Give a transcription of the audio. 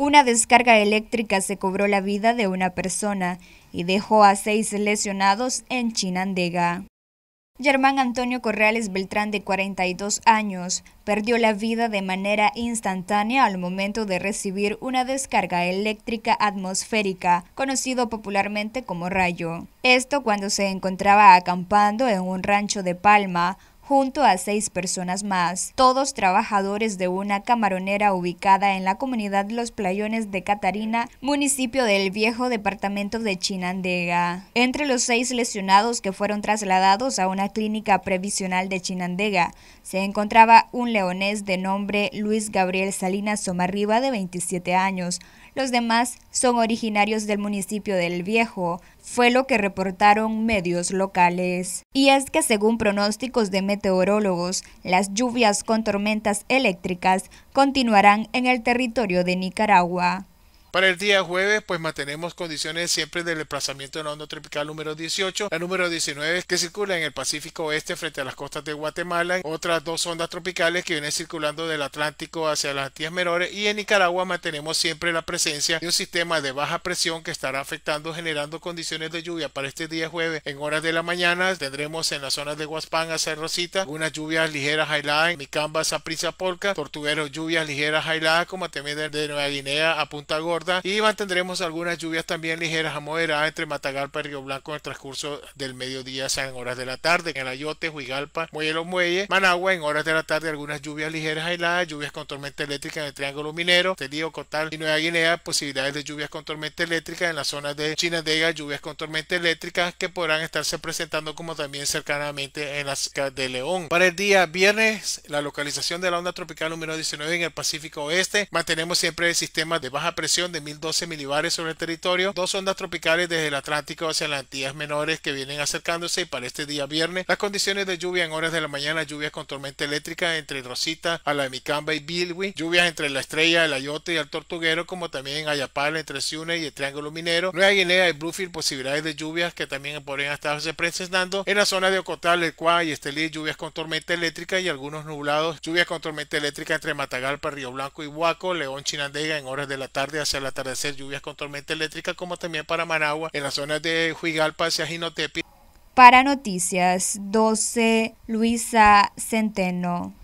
Una descarga eléctrica se cobró la vida de una persona y dejó a seis lesionados en Chinandega. Germán Antonio Correales Beltrán, de 42 años, perdió la vida de manera instantánea al momento de recibir una descarga eléctrica atmosférica, conocido popularmente como rayo. Esto cuando se encontraba acampando en un rancho de Palma, junto a seis personas más, todos trabajadores de una camaronera ubicada en la comunidad Los Playones de Catarina, municipio del viejo departamento de Chinandega. Entre los seis lesionados que fueron trasladados a una clínica previsional de Chinandega, se encontraba un leonés de nombre Luis Gabriel Salinas Somarriba de 27 años. Los demás son originarios del municipio del Viejo, fue lo que reportaron medios locales. Y es que según pronósticos de meteorólogos, las lluvias con tormentas eléctricas continuarán en el territorio de Nicaragua. Para el día jueves, pues mantenemos condiciones siempre del desplazamiento la onda tropical número 18, la número 19 que circula en el Pacífico Oeste frente a las costas de Guatemala, otras dos ondas tropicales que vienen circulando del Atlántico hacia las Antillas Menores y en Nicaragua mantenemos siempre la presencia de un sistema de baja presión que estará afectando generando condiciones de lluvia para este día jueves en horas de la mañana. Tendremos en las zonas de Guaspán a Rosita unas lluvias ligeras aisladas en Micamba, Prisa Polca, Tortuguero lluvias ligeras aisladas como también de Nueva Guinea a Punta Gorda y mantendremos algunas lluvias también ligeras a moderadas entre Matagalpa y Río Blanco en el transcurso del mediodía en horas de la tarde. En Ayote, Huigalpa, Muelle Muelle, Managua en horas de la tarde algunas lluvias ligeras aisladas, lluvias con tormenta eléctrica en el Triángulo Minero, Telío, Cotal y Nueva Guinea, posibilidades de lluvias con tormenta eléctrica en la zona de Chinandega, lluvias con tormenta eléctrica que podrán estarse presentando como también cercanamente en las de León. Para el día viernes, la localización de la onda tropical número 19 en el Pacífico Oeste, mantenemos siempre el sistema de baja presión de 1012 milibares sobre el territorio, dos ondas tropicales desde el Atlántico hacia las Antillas Menores que vienen acercándose y para este día viernes las condiciones de lluvia en horas de la mañana, lluvias con tormenta eléctrica entre Rosita, Micamba y Bilwi, lluvias entre la Estrella, el Ayote y el Tortuguero, como también Ayapal entre Ciune y el Triángulo Minero, Nueva Guinea y Bluefield, posibilidades de lluvias que también podrían estarse presentando en la zona de Ocotal, El Cuá y Estelí, lluvias con tormenta eléctrica y algunos nublados, lluvias con tormenta eléctrica entre Matagalpa, Río Blanco y Huaco, León, Chinandega en horas de la tarde hacia al el atardecer lluvias con tormenta eléctrica como también para Managua en las zonas de Juigalpa, hacia Para Noticias 12, Luisa Centeno.